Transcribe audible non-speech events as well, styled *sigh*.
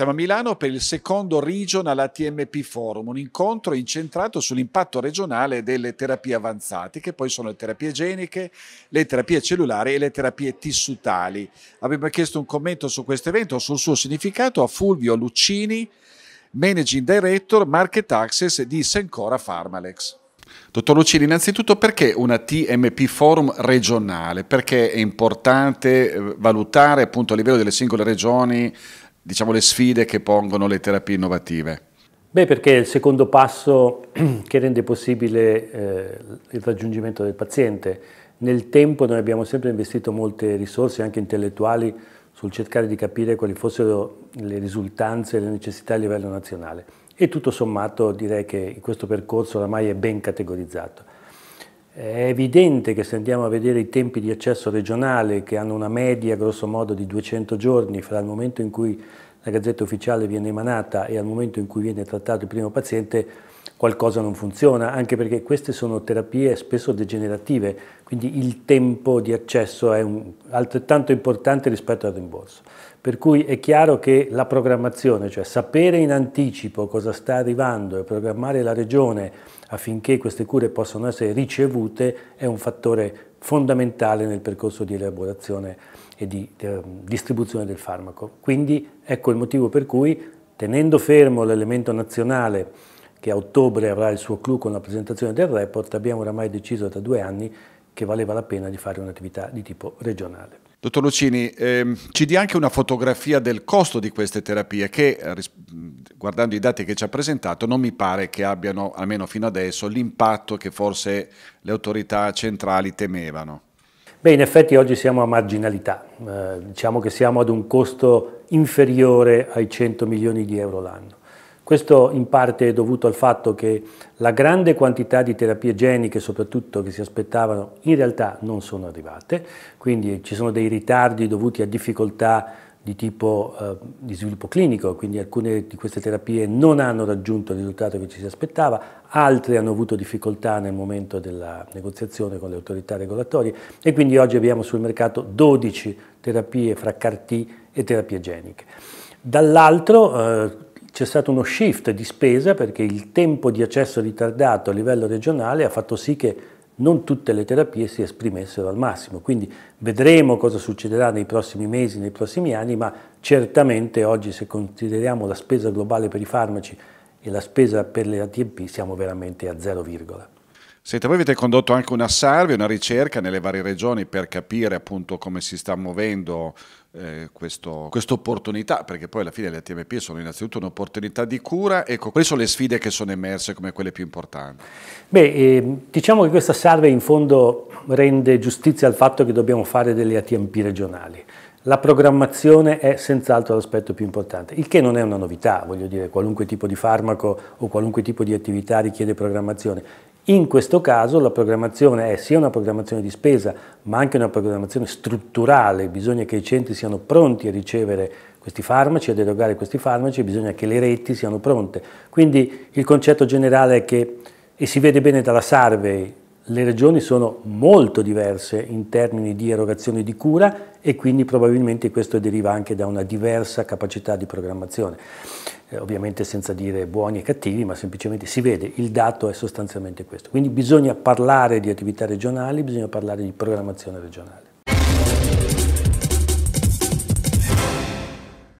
Siamo a Milano per il secondo Regional ATMP Forum, un incontro incentrato sull'impatto regionale delle terapie avanzate, che poi sono le terapie geniche, le terapie cellulari e le terapie tissutali. Abbiamo chiesto un commento su questo evento, sul suo significato, a Fulvio Luccini, Managing Director Market Access di Sencora Pharmalex. Dottor Lucini, innanzitutto perché una TMP Forum regionale? Perché è importante eh, valutare appunto a livello delle singole regioni diciamo, le sfide che pongono le terapie innovative? Beh, perché è il secondo passo *clears throat* che rende possibile eh, il raggiungimento del paziente. Nel tempo noi abbiamo sempre investito molte risorse, anche intellettuali, sul cercare di capire quali fossero le risultanze e le necessità a livello nazionale. E tutto sommato direi che questo percorso oramai è ben categorizzato. È evidente che se andiamo a vedere i tempi di accesso regionale che hanno una media grosso modo di 200 giorni fra il momento in cui la gazzetta ufficiale viene emanata e al momento in cui viene trattato il primo paziente, qualcosa non funziona, anche perché queste sono terapie spesso degenerative, quindi il tempo di accesso è un, altrettanto importante rispetto al rimborso. Per cui è chiaro che la programmazione, cioè sapere in anticipo cosa sta arrivando e programmare la regione affinché queste cure possano essere ricevute, è un fattore fondamentale nel percorso di elaborazione e di, di eh, distribuzione del farmaco. Quindi ecco il motivo per cui, tenendo fermo l'elemento nazionale che a ottobre avrà il suo clou con la presentazione del report, abbiamo oramai deciso da due anni che valeva la pena di fare un'attività di tipo regionale. Dottor Lucini, ehm, ci dia anche una fotografia del costo di queste terapie che, eh, guardando i dati che ci ha presentato, non mi pare che abbiano, almeno fino adesso, l'impatto che forse le autorità centrali temevano. Beh, in effetti oggi siamo a marginalità, eh, diciamo che siamo ad un costo inferiore ai 100 milioni di euro l'anno. Questo in parte è dovuto al fatto che la grande quantità di terapie geniche, soprattutto che si aspettavano, in realtà non sono arrivate, quindi ci sono dei ritardi dovuti a difficoltà di tipo eh, di sviluppo clinico, quindi alcune di queste terapie non hanno raggiunto il risultato che ci si aspettava, altre hanno avuto difficoltà nel momento della negoziazione con le autorità regolatorie e quindi oggi abbiamo sul mercato 12 terapie fra CAR-T e terapie geniche. Dall'altro eh, c'è stato uno shift di spesa perché il tempo di accesso ritardato a livello regionale ha fatto sì che non tutte le terapie si esprimessero al massimo, quindi vedremo cosa succederà nei prossimi mesi, nei prossimi anni, ma certamente oggi se consideriamo la spesa globale per i farmaci e la spesa per le ATP siamo veramente a zero virgola. Senta, voi avete condotto anche una salve, una ricerca nelle varie regioni per capire appunto come si sta muovendo eh, questa opportunità, perché poi alla fine le ATMP sono innanzitutto un'opportunità di cura. Ecco, quali sono le sfide che sono emerse come quelle più importanti? Beh, eh, diciamo che questa salve in fondo rende giustizia al fatto che dobbiamo fare delle ATMP regionali. La programmazione è senz'altro l'aspetto più importante, il che non è una novità, voglio dire, qualunque tipo di farmaco o qualunque tipo di attività richiede programmazione. In questo caso la programmazione è sia una programmazione di spesa, ma anche una programmazione strutturale, bisogna che i centri siano pronti a ricevere questi farmaci, a derogare questi farmaci, bisogna che le reti siano pronte. Quindi il concetto generale è che, e si vede bene dalla survey le regioni sono molto diverse in termini di erogazione di cura e quindi probabilmente questo deriva anche da una diversa capacità di programmazione. Eh, ovviamente senza dire buoni e cattivi, ma semplicemente si vede, il dato è sostanzialmente questo. Quindi bisogna parlare di attività regionali, bisogna parlare di programmazione regionale.